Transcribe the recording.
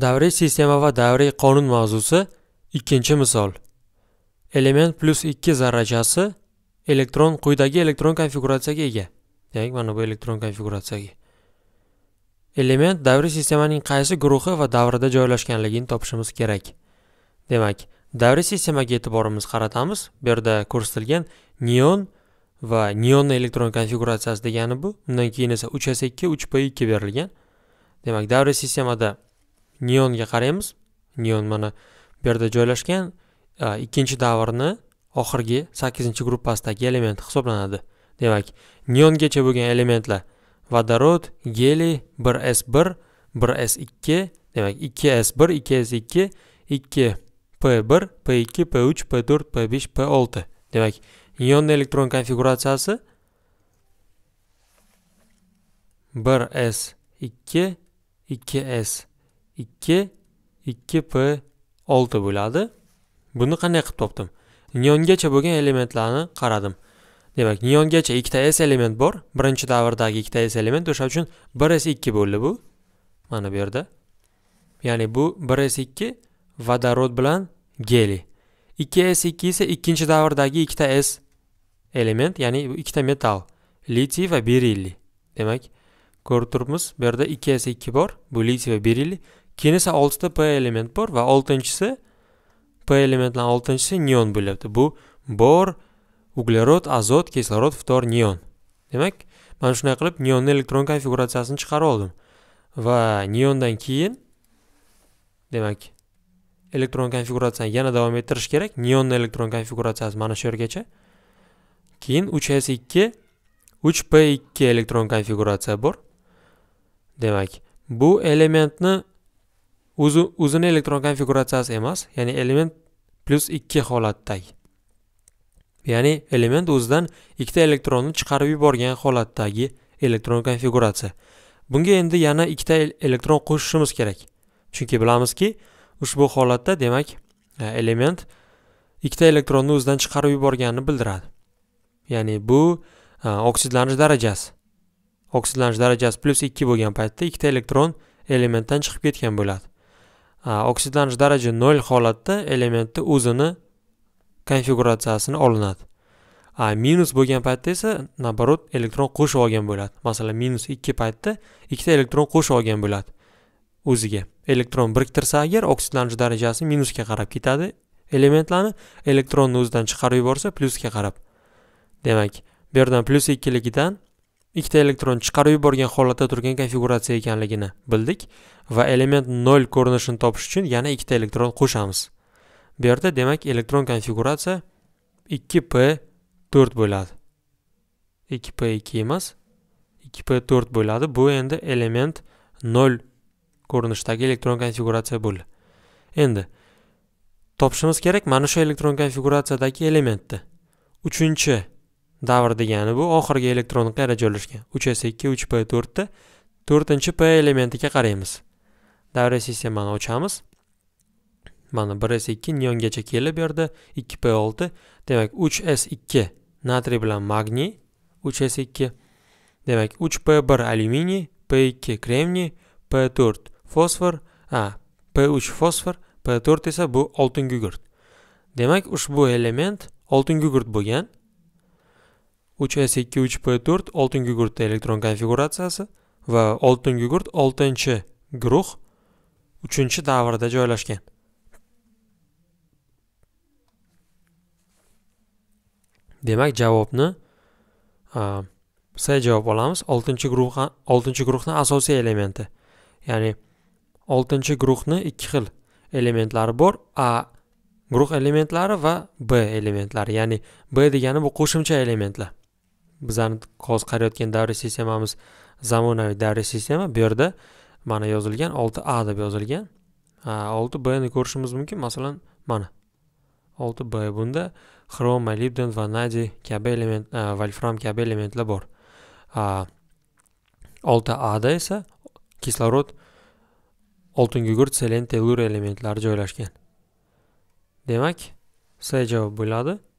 davriy sistema va davriy qonun mavzusi ikkinchi misol element plus ikki zarrachasi elektron quyidagi elektron konfiguratsiyaga ega demak mana bu elektron konfiguratsiyaga element davriy sistemaning qaysi guruhi va davrida joylashganligini topishimiz kerak demak davriy sistemaga e'tiborimiz qaratamiz bu yerda ko'rsatilgan neon va neonni elektron konfiguratsiyasi degani bu undan keyin esa uch s ikki uch p ikki berilgan demak davriy sistemada neonga qaraymiz neon mana bu yerda joylashgan ikkinchi davrni oxirgi sakkizinchi gruppasidagi element hisoblanadi demak neongacha bo'lgan elementlar vodorod geliy bir s bir bir s ikki demak ikki s bir ikki s ikki ikki p bir p ikki p uch p to'rt p besh p olti demak neonni elektron konfiguratsiyasi bir s ikki ikki s 2 2 p 6 bo'ladi. Buni qanday qilib topdim? Neongacha bo'lgan elementlarni qaradim. Demak, neongacha 2 ta s element bor. Birinchi davrdagi 2 ta s element o'sha uchun 1s2 bo'ldi bu. Mana bu yerda. Ya'ni bu 1s2 vodorod bilan geli. 2s2 esa ikkinchi davrdagi 2 ta s element, ya'ni bu 2 ta metal, litiy va berilli. Demak, ko'rib turibmiz, bu yerda 2s2 bor, bu litiy va berilli. keyin esa oltita p element bor va oltinchisi p elementdan oltinchisi neon bo'lyapti bu bor uglerod azot kislorod ftor neon demak mana shunday qilib neonni elektron konfiguratsiyasini chiqarib oldim va neondan keyin demak elektron konfiguratsiyani yana davom ettirish kerak neonni elektron konfiguratsiyasi mana shu yergacha keyin 3s2 3p2 elektron konfiguratsiya bor demak bu elementni o'zi o'zini elektron konfiguratsiyasi emas ya'ni element plyus ikki holatdagi ya'ni element o'zidan ikkita elektronni chiqarib yuborgan holatdagi elektron konfiguratsiya bunga endi yana ikkita elektron qo'shishimiz kerak chunki bilamizki ushbu holatda demak e, element ikkita elektronni o'zidan chiqarib yuborganini bildiradi ya'ni bu e, oksidlanish darajasi oksidlanish darajasi plyus ikki bo'lgan paytda ikkita elektron elementdan chiqib ketgan bo'ladi oksidlanish daraja 0 holatda elementni o'zini konfiguratsiyasini olinadi a minus bo'lgan paytda esa наоборот elektron qo'shib olgan bo'ladi masalan minus 2 paytda ikkita elektron qo'shib olgan bo'ladi o'ziga elektron biriktirsa agar oksidlanish darajasi minusga qarab ketadi elementlarni elektronni o'zidan chiqarib yuborsa plyusga qarab demak bu yerdan plyus ikkilikdan ikkita elektron chiqarib yuborgan holatda turgan konfiguratsiya ekanligini bildik va element 0 ko'rinishini topish uchun yana ikkita elektron qo'shamiz bu yerda demak elektron konfiguratsiya 2p 4 bo'ladi 2p 2 emas 2p 4 bo'ladi bu endi element 0 ko'rinishdagi elektron konfiguratsiya bo'ldi endi topishimiz kerak mana shu elektron konfiguratsiyadagi elementni 3-chi davr degani bu oxirgi elektron qayerda joylashgan uch s ikki uch p to'rtda to'rtinchi p elementiga qaraymiz davra sistemani ochamiz mana bir s ikki neongacha kelib berdi 2 ikki p olti demak uch s ikki natriy bilan magniy uch s ikki demak uch p bir alyuminiy p ikki kremniy p to'rt fosfor a p uch fosfor p to'rt esa bu oltin gugurt demak ushbu element oltin gugurt bo'lgan 3s2-3p4 oltin gugurtda elektron konfiguratsiyasi va oltin gugurt 6-chi guruh 3-chi davrda joylashgan demak javobni c javob olamiz 6-chi guruh 6-chi guruhning asosiy elementi ya'ni 6-chi guruhni ikki xil elementlari bor a guruh elementlari va b elementlari ya'ni b degani bu qo'shimcha elementlar bizani hozir qarayotgan davriy sistemamiz zamonaviy davriy sistema bu yerda mana yozilgan olti a deb yozilgan olti bni ko'rishimiz mumkin masalan mana olti b bunda xrom libden nadi kabi element e, valfram kabi elementlar bor olti ada esa kislorod oltingugurt selen tellur elementlari joylashgan demak c javob bo'ladi